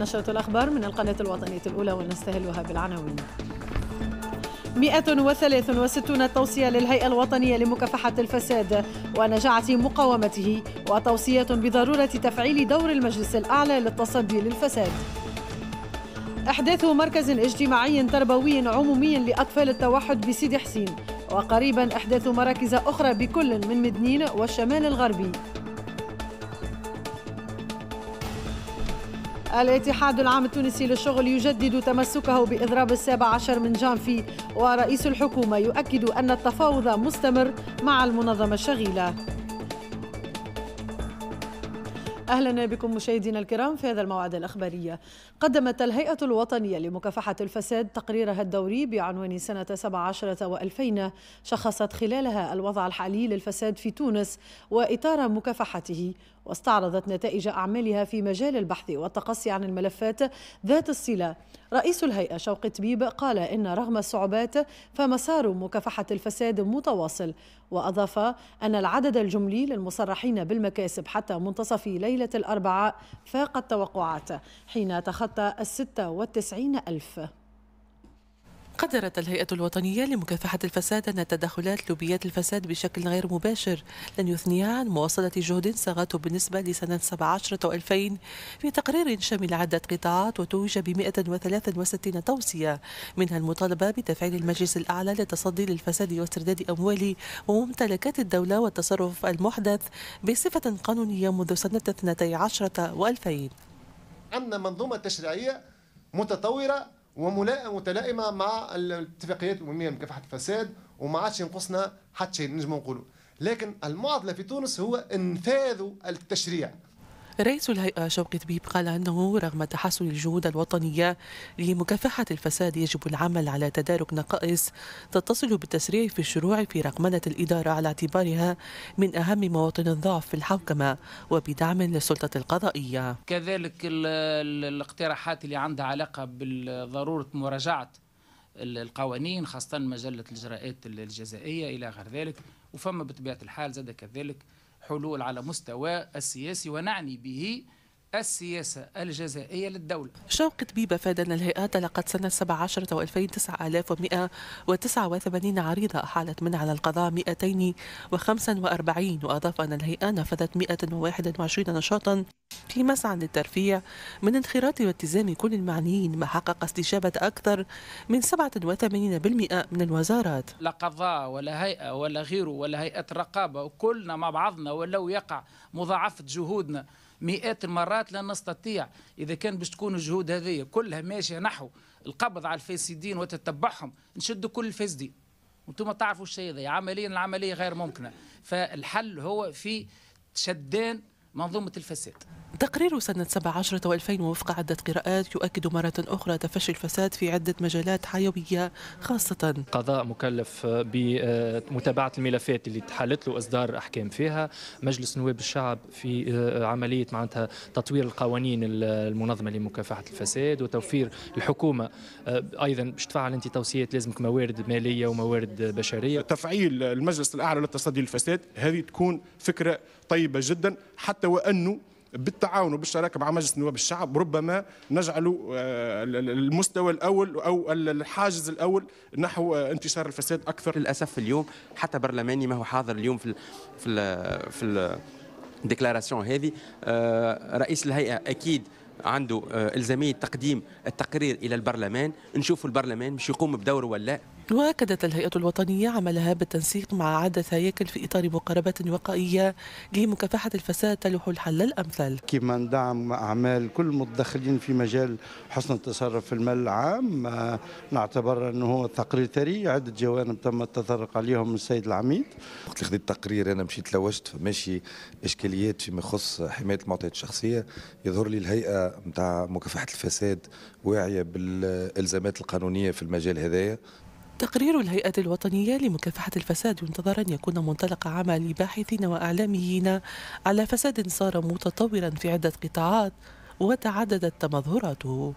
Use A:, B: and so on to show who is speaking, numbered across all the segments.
A: نشرة الأخبار من القناة الوطنية الأولى ونستهلها بالعناوين 163 توصية للهيئة الوطنية لمكافحة الفساد ونجاعة مقاومته وتوصية بضرورة تفعيل دور المجلس الأعلى للتصدي للفساد إحداث مركز اجتماعي تربوي عمومي لأطفال التوحد بسيدي حسين وقريبا إحداث مراكز أخرى بكل من مدنين والشمال الغربي الاتحاد العام التونسي للشغل يجدد تمسكه بإضراب السابع عشر من جانفي ورئيس الحكومة يؤكد أن التفاوض مستمر مع المنظمة الشغيلة اهلا بكم مشاهدينا الكرام في هذا الموعد الاخباريه. قدمت الهيئه الوطنيه لمكافحه الفساد تقريرها الدوري بعنوان سنه 17 و2000 شخصت خلالها الوضع الحالي للفساد في تونس واطار مكافحته واستعرضت نتائج أعمالها في مجال البحث والتقصي عن الملفات ذات الصلة رئيس الهيئة شوقي طبيب قال إن رغم الصعوبات فمسار مكافحة الفساد متواصل وأضاف أن العدد الجملي للمصرحين بالمكاسب حتى منتصف ليلة الأربعاء فاق التوقعات حين تخطى الستة والتسعين ألف
B: قدرت الهيئة الوطنية لمكافحة الفساد أن تدخلات لوبيات الفساد بشكل غير مباشر لن يثنيها عن مواصلة جهد صاغته بالنسبة لسنة 17 و2000 في تقرير شمل عدة قطاعات وتوج ب 163 توصية منها المطالبة بتفعيل المجلس الأعلى للتصدي للفساد واسترداد أموال وممتلكات الدولة والتصرف المحدث بصفة قانونية منذ سنة 12 و2000
C: أن منظومة تشريعية متطورة ومتلائمه مع الاتفاقيات الامميه لمكافحه الفساد وما عادش ينقصنا حتى شيء نجم نقولوا لكن المعضله في تونس هو انفاذ التشريع
B: رئيس الهيئة شوقي طبيب قال أنه رغم تحسن الجهود الوطنية لمكافحة الفساد يجب العمل على تدارك نقائص تتصل بالتسريع في الشروع في رقمنة الإدارة على اعتبارها من أهم مواطن الضعف في الحوكمة وبدعم للسلطة القضائية
D: كذلك الاقتراحات اللي عندها علاقة بضرورة مراجعة القوانين خاصة مجلة الإجراءات الجزائية إلى غير ذلك وفما بطبيعة الحال زاد كذلك حلول على مستوى السياسي ونعني به السياسة الجزائية للدولة
B: شوق طبيب أن الهيئة تلقت سنة 17 و2189 عريضة أحالت من على القضاء 245 وأضاف أن الهيئة نفذت 121 نشاطا في مسعى للترفيع من انخراط والتزام كل المعنيين ما حقق استجابة أكثر من 87% من الوزارات
D: لا قضاء ولا هيئة ولا غيره ولا هيئة رقابة وكلنا مع بعضنا ولو يقع مضاعفة جهودنا مئات المرات لا نستطيع إذا كان باش تكون الجهود هذه كلها ماشية نحو القبض على الفاسدين وتتبعهم نشد كل الفاسدين وانتم تعرفوا الشيء هذا عمليا العملية غير ممكنة فالحل هو في شدان منظومة الفساد
B: تقرير سنة 17 و2000 وفق عدة قراءات يؤكد مرة أخرى تفشي الفساد في عدة مجالات حيوية خاصة قضاء مكلف بمتابعة الملفات اللي تحلت له إصدار أحكام فيها مجلس نواب الشعب في آه، عملية معناتها تطوير القوانين المنظمة لمكافحة الفساد وتوفير
C: الحكومة آه، أيضا باش تفعل أنت توصيات لازمك موارد مالية وموارد بشرية تفعيل المجلس الأعلى للتصدي للفساد هذه تكون فكرة طيبة جدا حتى وأنه بالتعاون وبالشراكه مع مجلس نواب الشعب ربما نجعل آه،
E: المستوى الاول او الحاجز الاول نحو آه، انتشار الفساد اكثر للاسف اليوم حتى برلماني ما هو حاضر اليوم في الـ في الـ في الديكلاراسيون هذه آه، رئيس الهيئه اكيد عنده الزاميه تقديم التقرير الى البرلمان نشوف البرلمان مش يقوم بدوره ولا لا
B: واكدت الهيئه الوطنيه عملها بالتنسيق مع عده هياكل في اطار مقاربه وقائيه لمكافحه الفساد تلوح
C: الحل الامثل. كما ندعم اعمال كل المتدخلين في مجال حسن التصرف في المال العام آه، نعتبر انه هو تقرير ثري عده جوانب تم التطرق عليهم من السيد العميد. وقت اللي خذيت التقرير انا مشيت لوجت فماشي اشكاليات فيما يخص حمايه المعطيات الشخصيه يظهر لي الهيئه نتاع مكافحه الفساد واعيه بالالزامات القانونيه في المجال هذايا
B: تقرير الهيئة الوطنية لمكافحة الفساد ينتظر أن يكون منطلق عمل باحثين وإعلاميين على فساد صار متطورا في عدة قطاعات وتعددت تمظهراته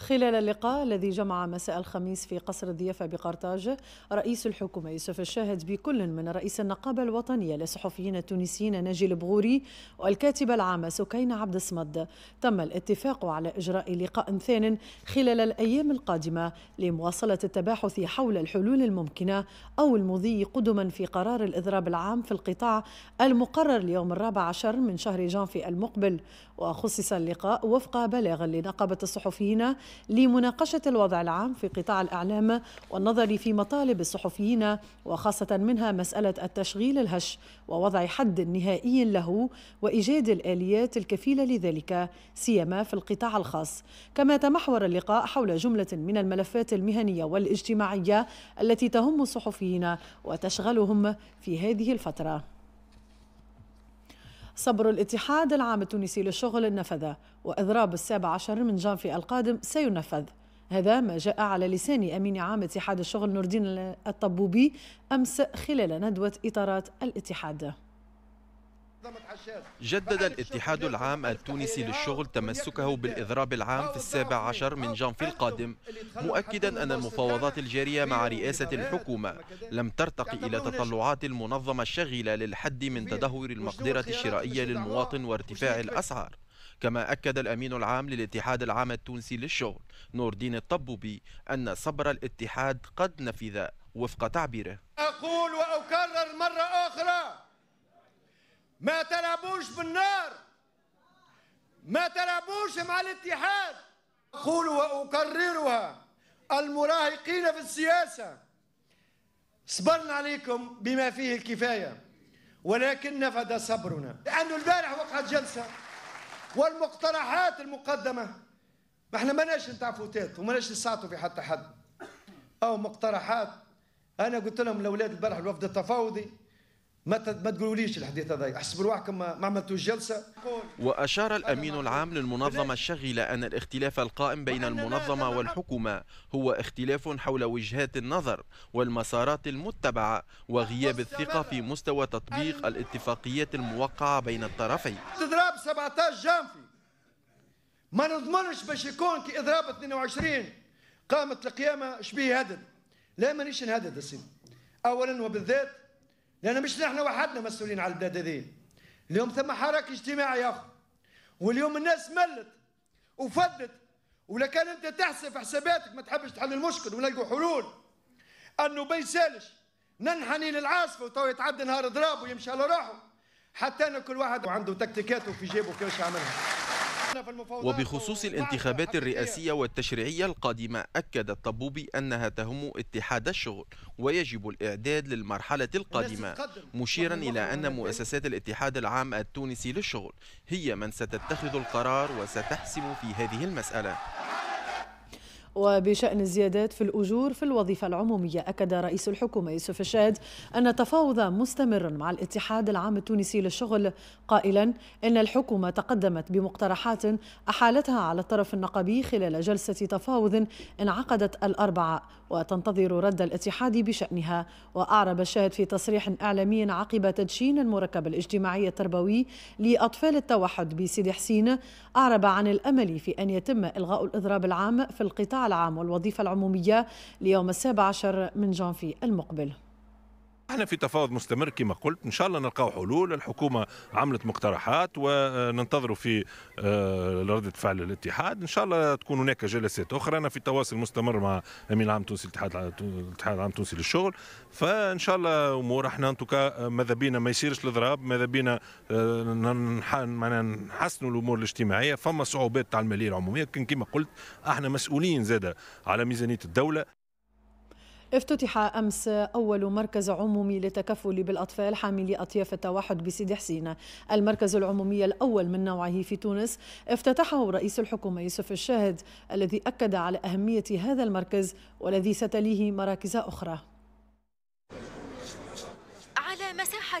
A: خلال اللقاء الذي جمع مساء الخميس في قصر الضيافة بقرطاج رئيس الحكومة يوسف الشاهد بكل من رئيس النقابة الوطنية للصحفيين التونسيين ناجي البغوري والكاتبة العامة سكينة عبد الصمد تم الاتفاق على إجراء لقاء ثان خلال الأيام القادمة لمواصلة التباحث حول الحلول الممكنة أو المضي قدما في قرار الإضراب العام في القطاع المقرر اليوم الرابع عشر من شهر جانفي المقبل وخصص اللقاء وفق بلاغ لنقابة الصحفيين لمناقشة الوضع العام في قطاع الإعلام والنظر في مطالب الصحفيين وخاصة منها مسألة التشغيل الهش ووضع حد نهائي له وإيجاد الآليات الكفيلة لذلك سيما في القطاع الخاص كما تمحور اللقاء حول جملة من الملفات المهنية والاجتماعية التي تهم الصحفيين وتشغلهم في هذه الفترة صبر الاتحاد العام التونسي للشغل نفذ وإضراب السابع عشر من جانفي القادم سينفذ هذا ما جاء على لسان أمين عام اتحاد الشغل نور الدين الطبوبي أمس خلال ندوة إطارات الاتحاد
E: جدد الاتحاد العام التونسي للشغل تمسكه بالإضراب العام في السابع عشر من جانفي القادم مؤكدا أن المفاوضات الجارية مع رئاسة الحكومة لم ترتقي إلى تطلعات المنظمة الشاغلة للحد من تدهور المقدرة الشرائية للمواطن وارتفاع الأسعار كما أكد الأمين العام للاتحاد العام التونسي للشغل نور دين الطبوبي أن صبر الاتحاد قد نفذ وفق تعبيره
C: أقول وأكرر مرة أخرى ما تلعبوش بالنار ما تلعبوش مع الاتحاد أقول وأكررها المراهقين في السياسة صبرنا عليكم بما فيه الكفاية ولكن نفد صبرنا لأنه البارح وقعت جلسة والمقترحات المقدمة ما احنا ماناش نتاع فوتات وماناش نساعدوا في حتى حد أو مقترحات أنا قلت لهم الأولاد البارح الوفد التفاوضي ما ما تقولوليش الحديث هذا احسب رواحكم ما عملتوش جلسه
E: واشار الامين العام للمنظمه الشغله ان الاختلاف القائم بين المنظمه والحكومه هو اختلاف حول وجهات النظر والمسارات المتبعه وغياب الثقه في مستوى تطبيق الاتفاقيات الموقعه بين الطرفين
C: تضرب 17 جانفي ما نضمنش باش يكون كي اضراب 22 قامت القيامه شبيه هدد لا مانيش نهدد اولا وبالذات لان مش نحن وحدنا مسؤولين على البلاد هذه اليوم ثم حراك اجتماعي يا اخو واليوم الناس ملت وفدت ولا كان انت تحسب حساباتك ما تحبش تحل المشكل ونلقوا حلول انه بيسالش ننحني للعاصفه وتو يتعدى نهار ضراب ويمشي على روحه حتى انا كل واحد وعنده تكتيكاته في جيبه كيفاش يعملها
E: وبخصوص الانتخابات الرئاسية والتشريعية القادمة أكد الطبوبي أنها تهم اتحاد الشغل ويجب الإعداد للمرحلة القادمة مشيرا إلى أن مؤسسات الاتحاد العام التونسي للشغل هي من ستتخذ القرار وستحسم في هذه المسألة
A: وبشأن الزيادات في الأجور في الوظيفة العمومية أكد رئيس الحكومة يوسف الشاهد أن تفاوض مستمر مع الاتحاد العام التونسي للشغل قائلا إن الحكومة تقدمت بمقترحات أحالتها على الطرف النقبي خلال جلسة تفاوض انعقدت الأربعاء وتنتظر رد الاتحاد بشأنها وأعرب الشاهد في تصريح إعلامي عقب تدشين المركب الاجتماعي التربوي لأطفال التوحد بسيدي حسين أعرب عن الأمل في أن يتم إلغاء الإضراب العام في القطاع العام والوظيفة العمومية ليوم السابع عشر من جانفي المقبل
F: احنا في تفاوض مستمر كما قلت ان شاء الله نلقاو حلول الحكومه عملت مقترحات وننتظروا في آه، رده فعل الاتحاد ان شاء الله تكون هناك جلسات اخرى انا في تواصل مستمر مع امين العام التونسي الاتحاد الاتحاد العام التونسي للشغل فان شاء الله امور احنا انتوكا آه، ماذا بينا ما يصيرش الاضراب ماذا بينا آه، معناها نحسنوا الامور الاجتماعيه فما صعوبات تاع الماليه العموميه لكن كما قلت احنا مسؤولين زاده على ميزانيه الدوله
A: افتتح أمس أول مركز عمومي للتكفل بالأطفال حاملي أطياف التوحد بسيدي حسين المركز العمومي الأول من نوعه في تونس افتتحه رئيس الحكومة يوسف الشاهد الذي أكد على أهمية هذا المركز والذي ستليه مراكز أخرى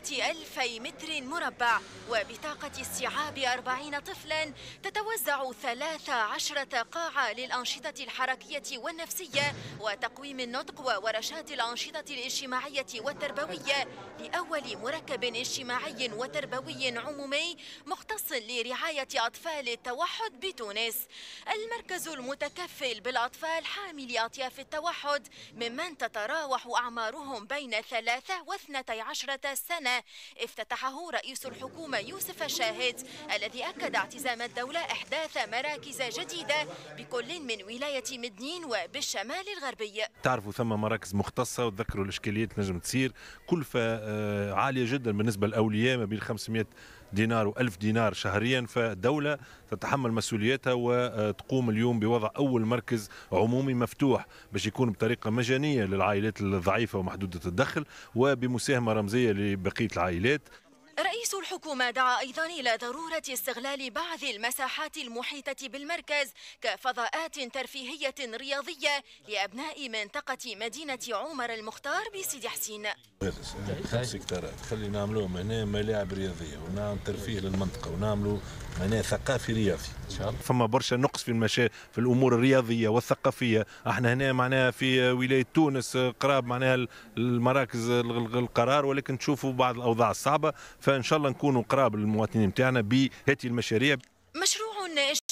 G: بسعة ألفي متر مربع وبطاقة استيعاب أربعين طفلا تتوزع ثلاث عشرة قاعة للأنشطة الحركية والنفسية وتقويم النطق وورشات الأنشطة الاجتماعية والتربوية لأول مركب اجتماعي وتربوي عمومي مختص لرعاية أطفال التوحد بتونس المركز المتكفل بالأطفال حاملي أطياف التوحد ممن تتراوح أعمارهم بين ثلاثة واثنتي عشرة سنة افتتحه رئيس الحكومة يوسف الشاهد الذي أكد اعتزام الدولة إحداث مراكز جديدة بكل من ولاية مدنين وبالشمال الغربي
F: تعرفوا ثم مراكز مختصة وتذكروا الإشكاليات نجم تصير كلفة آه، عالية جدا بالنسبة للأولياء ما بين 500 دينار و1000 دينار شهريا فدولة تتحمل مسؤوليتها وتقوم اليوم بوضع أول مركز عمومي مفتوح باش يكون بطريقة مجانية للعائلات الضعيفة ومحدودة الدخل وبمساهمة رمزية لبقية العائلات
G: رئيس الحكومة دعا أيضا إلى ضرورة استغلال بعض المساحات المحيطة بالمركز كفضاءات ترفيهية رياضية لأبناء منطقة مدينة عمر المختار بسيدي حسين
F: خمس هكتارات خلي نعملوهم هنا ملاعب رياضية ونعمل ترفيه للمنطقة ونعملوا معناها ثقافي رياضي ان شاء الله فما برشا نقص في المشا في الامور الرياضيه والثقافيه احنا هنا معناها في ولايه تونس قراب معناها المراكز القرار ولكن تشوفوا بعض الاوضاع الصعبه فان شاء الله نكونوا قراب للمواطنين نتاعنا بهذه المشاريع
G: مشروع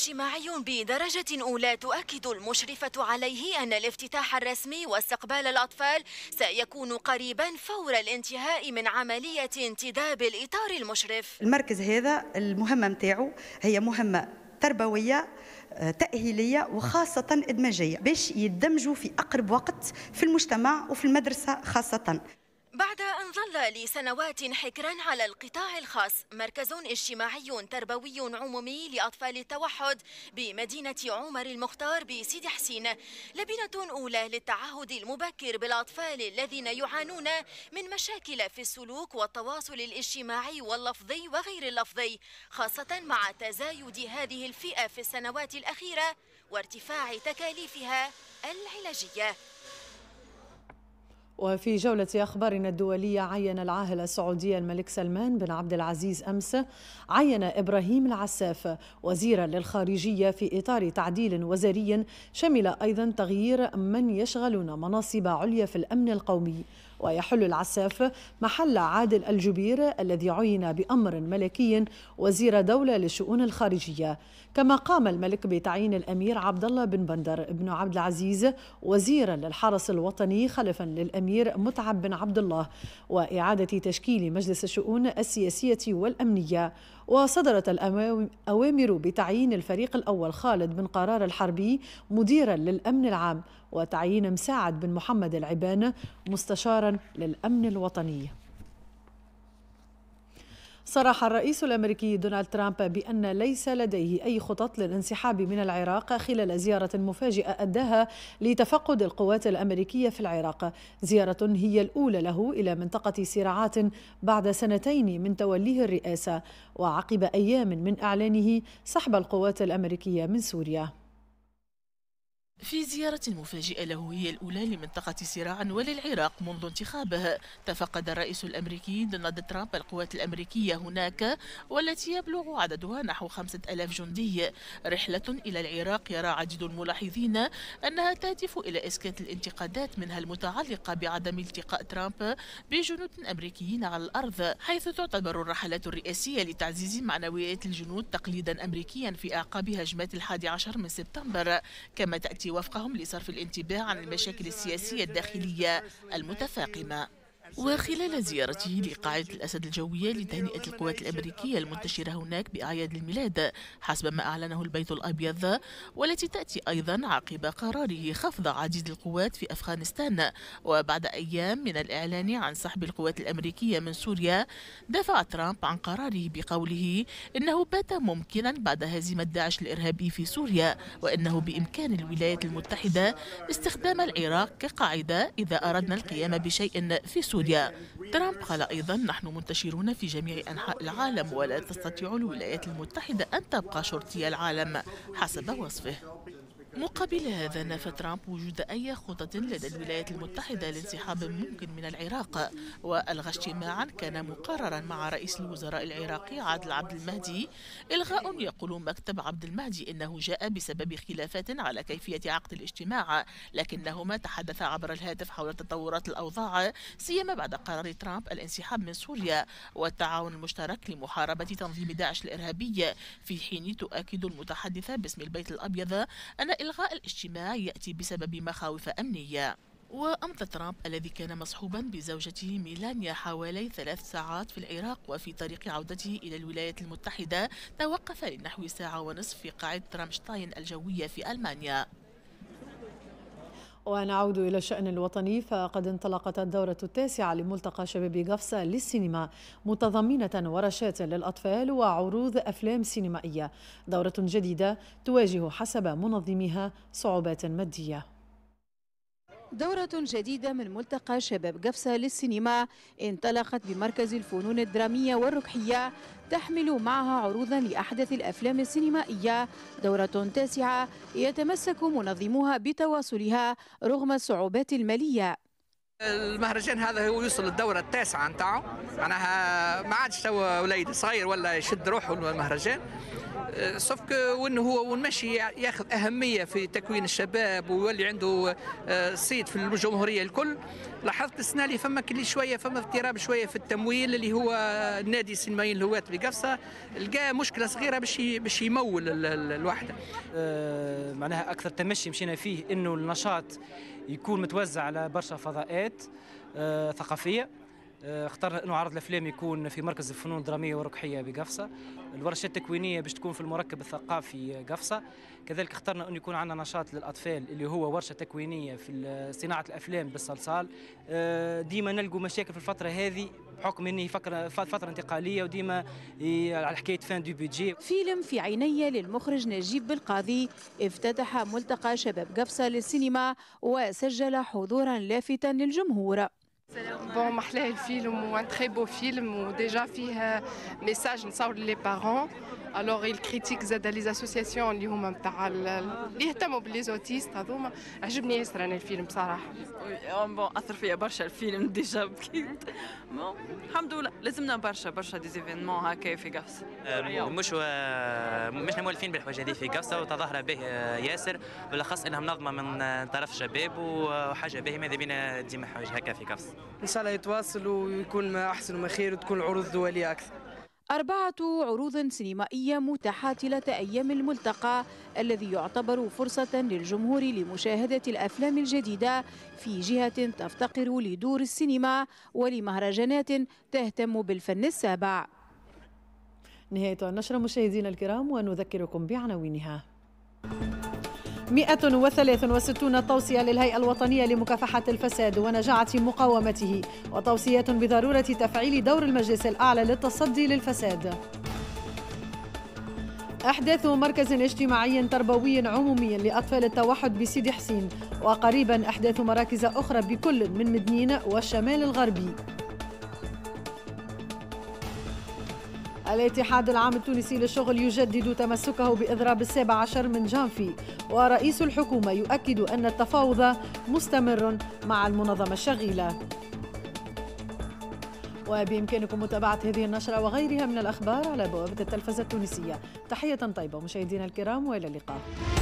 G: اجتماعي بدرجة أولى تؤكد المشرفة عليه أن الافتتاح الرسمي واستقبال الأطفال سيكون قريبا فور الانتهاء من عملية انتداب الإطار المشرف
A: المركز هذا المهمة متاعه هي مهمة تربوية آه، تأهيلية وخاصة إدماجية باش يدمجوا في أقرب وقت في المجتمع وفي المدرسة
B: خاصة
G: بعد أن ظل لسنوات حكرا على القطاع الخاص مركز اجتماعي تربوي عمومي لأطفال التوحد بمدينة عمر المختار بسيدي حسين لبنة أولى للتعهد المبكر بالأطفال الذين يعانون من مشاكل في السلوك والتواصل الاجتماعي واللفظي وغير اللفظي خاصة مع تزايد هذه الفئة في السنوات الأخيرة وارتفاع تكاليفها العلاجية
A: وفي جولة أخبارنا الدولية عين العاهل السعودي الملك سلمان بن عبد العزيز أمس عين إبراهيم العساف وزيرا للخارجية في إطار تعديل وزاري شمل أيضا تغيير من يشغلون مناصب عليا في الأمن القومي ويحل العساف محل عادل الجبير الذي عين بأمر ملكي وزير دولة للشؤون الخارجية كما قام الملك بتعيين الأمير عبد الله بن بندر بن عبد العزيز وزيرا للحرس الوطني خلفا للأمير متعب بن عبد الله وإعادة تشكيل مجلس الشؤون السياسية والأمنية وصدرت الأوامر بتعيين الفريق الأول خالد بن قرار الحربي مديرا للأمن العام وتعيين مساعد بن محمد العبانة مستشارا للأمن الوطني صرح الرئيس الامريكي دونالد ترامب بان ليس لديه اي خطط للانسحاب من العراق خلال زياره مفاجئه اداها لتفقد القوات الامريكيه في العراق، زياره هي الاولى له الى منطقه صراعات بعد سنتين من توليه الرئاسه وعقب ايام من اعلانه سحب القوات الامريكيه من سوريا.
D: في زيارة مفاجئة له هي الأولى لمنطقة صراع وللعراق منذ انتخابه تفقد الرئيس الأمريكي دونالد ترامب القوات الأمريكية هناك والتي يبلغ عددها نحو خمسة ألاف جندي رحلة إلى العراق يرى عديد الملاحظين أنها تهدف إلى إسكات الانتقادات منها المتعلقة بعدم التقاء ترامب بجنود أمريكيين على الأرض حيث تعتبر الرحلات الرئاسية لتعزيز معنويات الجنود تقليدا أمريكيا في أعقاب هجمات الحادي عشر من سبتمبر كما تأتي وفقهم لصرف الانتباه عن المشاكل السياسية الداخلية المتفاقمة وخلال زيارته لقاعدة الأسد الجوية لتهنئة القوات الأمريكية المنتشرة هناك بأعياد الميلاد حسب ما أعلنه البيت الأبيض والتي تأتي أيضا عقب قراره خفض عديد القوات في أفغانستان وبعد أيام من الإعلان عن سحب القوات الأمريكية من سوريا دافع ترامب عن قراره بقوله إنه بات ممكنا بعد هزيمة داعش الإرهابي في سوريا وإنه بإمكان الولايات المتحدة استخدام العراق كقاعدة إذا أردنا القيام بشيء في سوريا سوريا ترامب قال أيضا نحن منتشرون في جميع أنحاء العالم ولا تستطيع الولايات المتحدة أن تبقى شرطي العالم حسب وصفه مقابل هذا نفى ترامب وجود أي خطط لدى الولايات المتحدة لانسحاب ممكن من العراق وألغى اجتماعا كان مقررا مع رئيس الوزراء العراقي عادل عبد المهدي إلغاء يقول مكتب عبد المهدي إنه جاء بسبب خلافات على كيفية عقد الاجتماع لكنهما تحدثا عبر الهاتف حول تطورات الأوضاع سيما تم بعد قرار ترامب الانسحاب من سوريا والتعاون المشترك لمحاربة تنظيم داعش الإرهابي في حين تؤكد المتحدثة باسم البيت الأبيض أن إلغاء الاجتماع يأتي بسبب مخاوف أمنية وأمضى ترامب الذي كان مصحوبا بزوجته ميلانيا حوالي ثلاث ساعات في العراق وفي طريق عودته إلى الولايات المتحدة توقف لنحو ساعة ونصف في قاعدة رامشتاين الجوية في ألمانيا
A: ونعود إلى الشأن الوطني فقد انطلقت الدورة التاسعة لملتقى شباب قفصة للسينما متضمنة ورشات للأطفال وعروض أفلام سينمائية دورة جديدة تواجه حسب منظمها
G: صعوبات مادية دورة جديدة من ملتقى شباب قفصة للسينما انطلقت بمركز الفنون الدرامية والركحية تحمل معها عروضا لأحدث الأفلام السينمائية دورة تاسعة يتمسك منظموها بتواصلها رغم الصعوبات المالية
B: المهرجان هذا هو يوصل للدورة التاسعة نتاعو معناها ما عادش توا وليد صغير ولا يشد روحه المهرجان سوف وانه هو والمشي ياخذ اهميه في تكوين الشباب ويولي عنده آه، صيت في الجمهوريه الكل لاحظت السنه اللي فما كل شويه فما اضطراب شويه في التمويل اللي هو نادي سينمائي الهواة بقفصه لقى مشكله صغيره باش باش يمول الوحده أه معناها اكثر تمشي مشينا فيه انه النشاط يكون متوزع على برشا فضاءات أه ثقافيه آه، اخترنا انه عرض الافلام يكون في مركز الفنون الدراميه والركحيه بقفصه الورشه التكوينيه باش تكون في المركب الثقافي قفصه كذلك اخترنا انه يكون عندنا نشاط للاطفال اللي هو ورشه تكوينيه في صناعه الافلام بالصلصال آه، ديما نلقوا مشاكل في الفتره هذه بحكم اني فكرة فتره انتقاليه وديما على حكايه فان دو بيجي
G: فيلم في عيني للمخرج نجيب بالقاضي افتتح ملتقى شباب قفصه للسينما وسجل حضورا لافتا للجمهور
B: Bon, Mahlé film, un très beau film, où déjà, il y a un message pour les parents. الوغ الكريتيك زاد لي اسوسياسيون اللي هما نتاع اللي يهتموا بالليزوتيست هذوما عجبني ياسر انا الفيلم بصراحه بون اثر فيا برشا الفيلم ديجا بكيت الحمد لله لازمنا برشا برشا ديزيفينمون هكا في قفص مش مش مولفين بالحوايج هذه في قفصه وتظاهر به ياسر بالاخص انها منظمه من طرف شباب وحاجه به ماذا بينا ديما حوايج هكا في قفص ان شاء الله يتواصل ويكون ما احسن وما خير وتكون العروض دوليه اكثر
G: أربعة عروض سينمائية متاحة طيلة أيام الملتقى الذي يعتبر فرصة للجمهور لمشاهدة الأفلام الجديدة في جهة تفتقر لدور السينما ولمهرجانات تهتم بالفن السابع
A: نهاية النشرة مشاهدينا الكرام ونذكركم بعناوينها 163 توصية للهيئة الوطنية لمكافحة الفساد ونجاعة مقاومته وتوصية بضرورة تفعيل دور المجلس الأعلى للتصدي للفساد أحداث مركز اجتماعي تربوي عمومي لأطفال التوحد بسيدي حسين وقريبا أحداث مراكز أخرى بكل من مدنين والشمال الغربي الاتحاد العام التونسي للشغل يجدد تمسكه بإضراب السابع عشر من جانفي ورئيس الحكومة يؤكد أن التفاوض مستمر مع المنظمة الشغيلة وبإمكانكم متابعة هذه النشرة وغيرها من الأخبار على بوابة التلفزة التونسية تحية طيبة مشاهدينا الكرام وإلى اللقاء